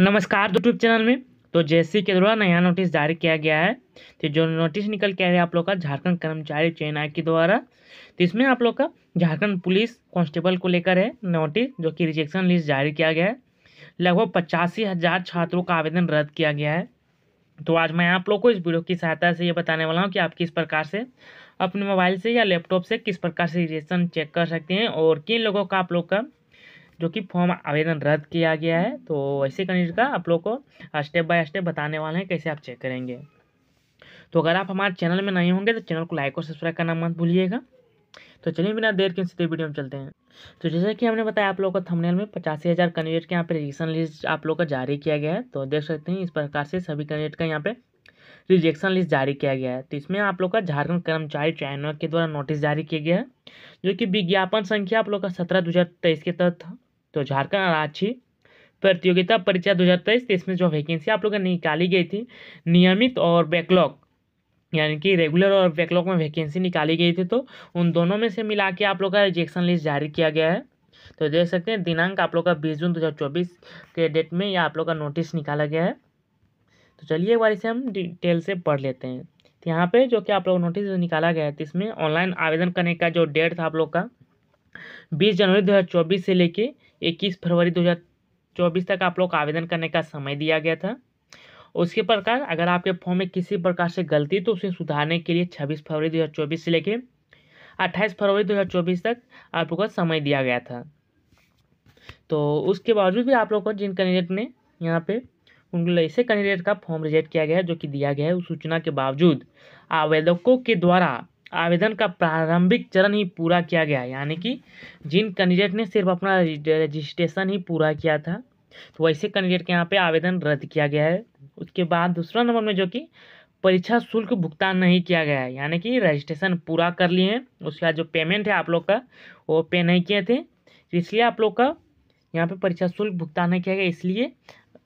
नमस्कार YouTube channel में तो जैसी के द्वारा नया नोटिस जारी किया गया है तो जो नोटिस निकल के है आप लोग का झारखंड कर्मचारी चयन आयोग के द्वारा तो इसमें आप लोग का झारखंड पुलिस कांस्टेबल को लेकर है नोटिस जो कि रिजेक्शन लिस्ट जारी किया गया है लगभग पचासी हज़ार छात्रों का आवेदन रद्द किया गया है तो आज मैं आप लोग को इस वीडियो की सहायता से ये बताने वाला हूँ कि आप किस प्रकार से अपने मोबाइल से या लैपटॉप से किस प्रकार से रिजेक्शन चेक कर सकते हैं और किन लोगों का आप लोग का जो कि फॉर्म आवेदन रद्द किया गया है तो ऐसे कैंडिडेट का आप लोग को स्टेप बाय स्टेप बताने वाले हैं कैसे आप चेक करेंगे तो अगर आप हमारे चैनल में नहीं होंगे तो चैनल को लाइक और सब्सक्राइब करना मत भूलिएगा तो चलिए बिना देर के सीधे वीडियो में चलते हैं तो जैसा कि हमने बताया आप लोगों को थंबनेल में पचासी हज़ार कैंडिडेट के यहाँ पे रिजेक्शन लिस्ट आप लोगों का जारी किया गया है तो देख सकते हैं इस प्रकार से सभी कैंडिडेट का यहाँ पे रिजेक्शन लिस्ट जारी किया गया है तो इसमें आप लोग का झारखंड कर्मचारी चयन के द्वारा नोटिस जारी किया गया है जो कि विज्ञापन संख्या आप लोग का सत्रह दो के तहत था तो झारखंड राज्य प्रतियोगिता परीक्षा दो हज़ार तेईस इसमें जो वैकेंसी आप लोगों ने निकाली गई थी नियमित और बैकलॉग यानी कि रेगुलर और बैकलॉग में वैकेंसी निकाली गई थी तो उन दोनों में से मिला के आप लोग का रिजेक्शन लिस्ट जारी किया गया है तो देख सकते हैं दिनांक आप लोग का बीस जून चौबीस के डेट में यह आप लोग का नोटिस निकाला गया है तो चलिए एक बार इसे हम डिटेल से पढ़ लेते हैं तो यहाँ पर जो कि आप लोग नोटिस निकाला गया है तो इसमें ऑनलाइन आवेदन करने का जो डेट था आप लोग का बीस जनवरी चौबीस से लेके इक्कीस फरवरी 2024 तक आप लोग का आवेदन करने का समय दिया गया था उसके प्रकार अगर आपके फॉर्म में किसी प्रकार से गलती तो उसे सुधारने के लिए 26 फरवरी 2024 से लेकर 28 फरवरी 2024 तक आप लोग का समय दिया गया था तो उसके बावजूद भी आप लोग को जिन कैंडिडेट ने यहाँ पे उन ऐसे कैंडिडेट का फॉर्म रिजेक्ट किया गया है जो कि दिया गया है उस सूचना के बावजूद आवेदकों के द्वारा आवेदन का प्रारंभिक चरण ही पूरा किया गया यानी कि जिन कैंडिडेट ने सिर्फ अपना रजिस्ट्रेशन ही पूरा किया था तो वैसे कैंडिडेट के यहाँ पे आवेदन रद्द किया गया है उसके बाद दूसरा नंबर में जो कि परीक्षा शुल्क भुगतान नहीं किया गया है यानी कि रजिस्ट्रेशन पूरा कर लिए हैं उसके बाद जो पेमेंट है आप लोग का वो पे नहीं किए थे इसलिए आप लोग का यहाँ पर परीक्षा शुल्क भुगतान नहीं किया गया इसलिए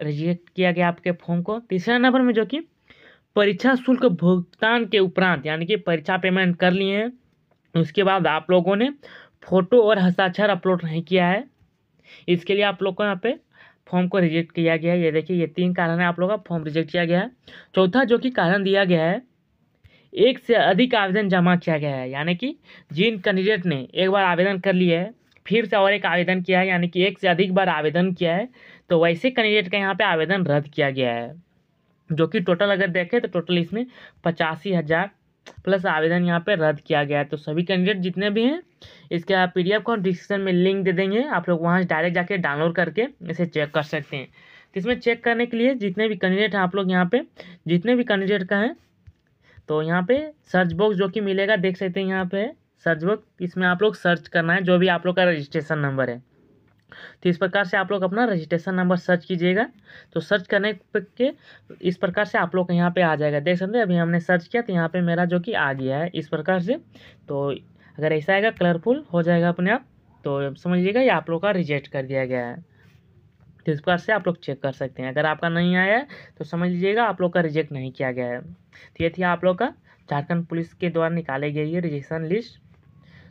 रिजेक्ट किया गया आपके फॉर्म को तीसरा नंबर में जो कि परीक्षा शुल्क भुगतान के उपरांत यानी कि परीक्षा पेमेंट कर लिए हैं उसके बाद आप लोगों ने फोटो और हस्ताक्षर अपलोड नहीं किया है इसके लिए आप लोग को यहाँ पे फॉर्म को रिजेक्ट किया गया है ये देखिए ये तीन कारण है आप लोगों का फॉर्म रिजेक्ट किया गया है चौथा जो कि कारण दिया गया है एक से अधिक आवेदन जमा किया गया है यानी कि जिन कैंडिडेट ने एक बार आवेदन कर लिया है फिर से और एक आवेदन किया है यानी कि एक से अधिक बार आवेदन किया है तो वैसे कैंडिडेट का यहाँ पर आवेदन रद्द किया गया है जो कि टोटल अगर देखें तो टोटल इसमें पचासी हज़ार प्लस आवेदन यहाँ पे रद्द किया गया है तो सभी कैंडिडेट जितने भी हैं इसके आप पी को हम डिस्क्रिप्शन में लिंक दे देंगे आप लोग वहाँ डायरेक्ट जाके डाउनलोड करके इसे चेक कर सकते हैं तो इसमें चेक करने के लिए जितने भी कैंडिडेट हैं आप लोग यहाँ पे जितने भी कैंडिडेट का हैं तो यहाँ पे सर्च बॉक्स जो कि मिलेगा देख सकते हैं यहाँ पे सर्च बॉक्स इसमें आप लोग सर्च करना है जो भी आप लोग का रजिस्ट्रेशन नंबर है तो इस प्रकार से आप लोग अपना रजिस्ट्रेशन नंबर सर्च कीजिएगा तो सर्च करने के इस प्रकार से आप लोग यहाँ पे आ जाएगा देख सकते हैं अभी हमने सर्च किया तो यहाँ पे मेरा जो कि आ गया है इस प्रकार से तो अगर ऐसा आएगा कलरफुल हो जाएगा अपने आप तो समझिएगा ये आप लोग का रिजेक्ट कर दिया गया है तो इस प्रकार से आप लोग चेक कर सकते हैं अगर आपका नहीं आया है तो समझ लीजिएगा आप लोग का रिजेक्ट नहीं किया गया है तो ये थी आप लोग का झारखंड पुलिस के द्वारा निकाले गई ये रजिस्ट्रेशन लिस्ट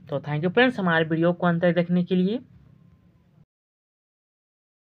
तो थैंक यू फ्रेंड्स हमारे वीडियो को अंतर देखने के लिए